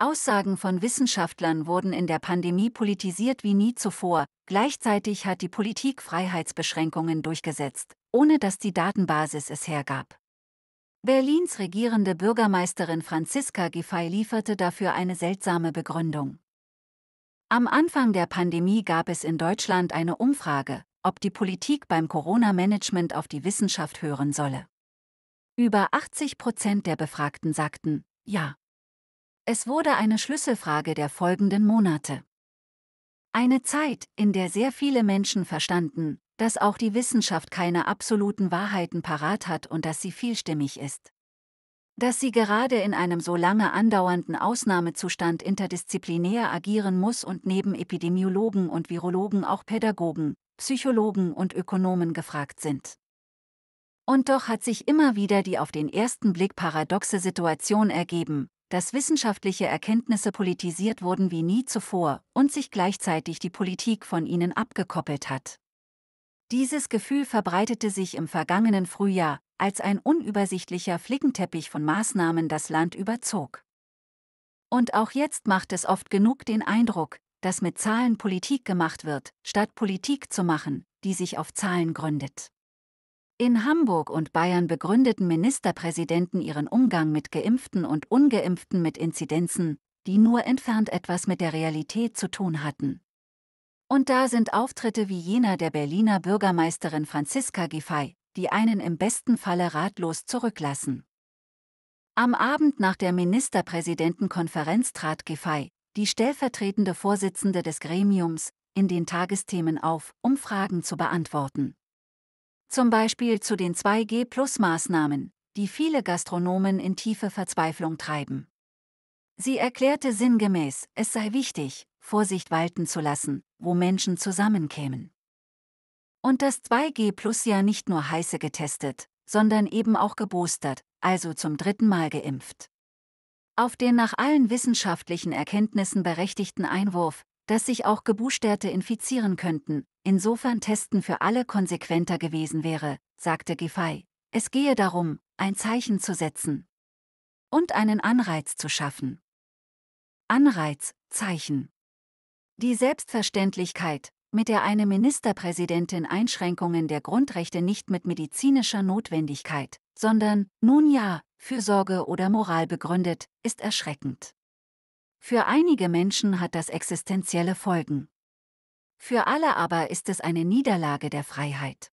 Aussagen von Wissenschaftlern wurden in der Pandemie politisiert wie nie zuvor, gleichzeitig hat die Politik Freiheitsbeschränkungen durchgesetzt, ohne dass die Datenbasis es hergab. Berlins regierende Bürgermeisterin Franziska Giffey lieferte dafür eine seltsame Begründung. Am Anfang der Pandemie gab es in Deutschland eine Umfrage, ob die Politik beim Corona-Management auf die Wissenschaft hören solle. Über 80 Prozent der Befragten sagten, ja. Es wurde eine Schlüsselfrage der folgenden Monate. Eine Zeit, in der sehr viele Menschen verstanden, dass auch die Wissenschaft keine absoluten Wahrheiten parat hat und dass sie vielstimmig ist. Dass sie gerade in einem so lange andauernden Ausnahmezustand interdisziplinär agieren muss und neben Epidemiologen und Virologen auch Pädagogen, Psychologen und Ökonomen gefragt sind. Und doch hat sich immer wieder die auf den ersten Blick paradoxe Situation ergeben, dass wissenschaftliche Erkenntnisse politisiert wurden wie nie zuvor und sich gleichzeitig die Politik von ihnen abgekoppelt hat. Dieses Gefühl verbreitete sich im vergangenen Frühjahr, als ein unübersichtlicher Flickenteppich von Maßnahmen das Land überzog. Und auch jetzt macht es oft genug den Eindruck, dass mit Zahlen Politik gemacht wird, statt Politik zu machen, die sich auf Zahlen gründet. In Hamburg und Bayern begründeten Ministerpräsidenten ihren Umgang mit geimpften und ungeimpften mit Inzidenzen, die nur entfernt etwas mit der Realität zu tun hatten. Und da sind Auftritte wie jener der Berliner Bürgermeisterin Franziska Giffey, die einen im besten Falle ratlos zurücklassen. Am Abend nach der Ministerpräsidentenkonferenz trat Giffey, die stellvertretende Vorsitzende des Gremiums, in den Tagesthemen auf, um Fragen zu beantworten zum Beispiel zu den 2G-Plus-Maßnahmen, die viele Gastronomen in tiefe Verzweiflung treiben. Sie erklärte sinngemäß, es sei wichtig, Vorsicht walten zu lassen, wo Menschen zusammenkämen. Und das 2G Plus ja nicht nur heiße getestet, sondern eben auch geboostert, also zum dritten Mal geimpft. Auf den nach allen wissenschaftlichen Erkenntnissen berechtigten Einwurf, dass sich auch Geboosterte infizieren könnten, insofern Testen für alle konsequenter gewesen wäre, sagte Giffey. Es gehe darum, ein Zeichen zu setzen und einen Anreiz zu schaffen. Anreiz, Zeichen. Die Selbstverständlichkeit, mit der eine Ministerpräsidentin Einschränkungen der Grundrechte nicht mit medizinischer Notwendigkeit, sondern, nun ja, Fürsorge oder Moral begründet, ist erschreckend. Für einige Menschen hat das existenzielle Folgen. Für alle aber ist es eine Niederlage der Freiheit.